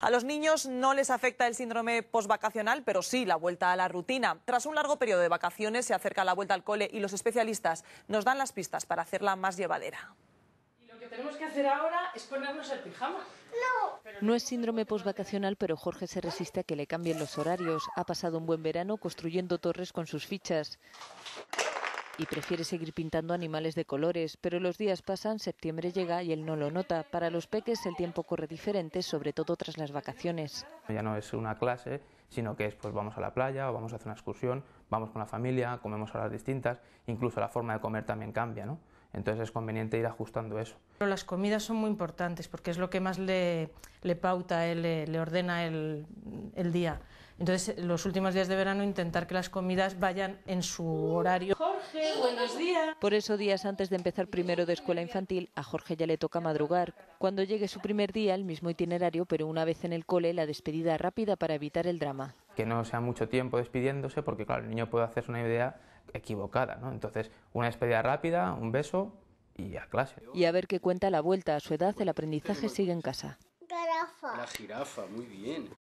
A los niños no les afecta el síndrome postvacacional, pero sí la vuelta a la rutina. Tras un largo periodo de vacaciones se acerca la vuelta al cole y los especialistas nos dan las pistas para hacerla más llevadera. lo que tenemos que hacer ahora es ponernos el pijama. No. No es síndrome postvacacional, pero Jorge se resiste a que le cambien los horarios. Ha pasado un buen verano construyendo torres con sus fichas y prefiere seguir pintando animales de colores, pero los días pasan, septiembre llega y él no lo nota. Para los peques el tiempo corre diferente, sobre todo tras las vacaciones. Ya no es una clase, sino que es pues vamos a la playa o vamos a hacer una excursión, vamos con la familia, comemos a horas distintas, incluso la forma de comer también cambia, ¿no? Entonces es conveniente ir ajustando eso. Pero las comidas son muy importantes porque es lo que más le, pauta, eh, le, ordena el día. Entonces, los últimos días de verano intentar que las comidas vayan en su horario. Jorge, buenos días. Por eso, días antes de empezar primero de escuela infantil, a Jorge ya le toca madrugar. Cuando llegue su primer día, el mismo itinerario, pero una vez en el cole, la despedida rápida para evitar el drama. Que no sea mucho tiempo despidiéndose, porque claro, el niño puede hacerse una idea equivocada, ¿no? Entonces, una despedida rápida, un beso y a clase. Y a ver qué cuenta la vuelta. A su edad, el aprendizaje sigue en casa. Jirafa. La jirafa, muy bien.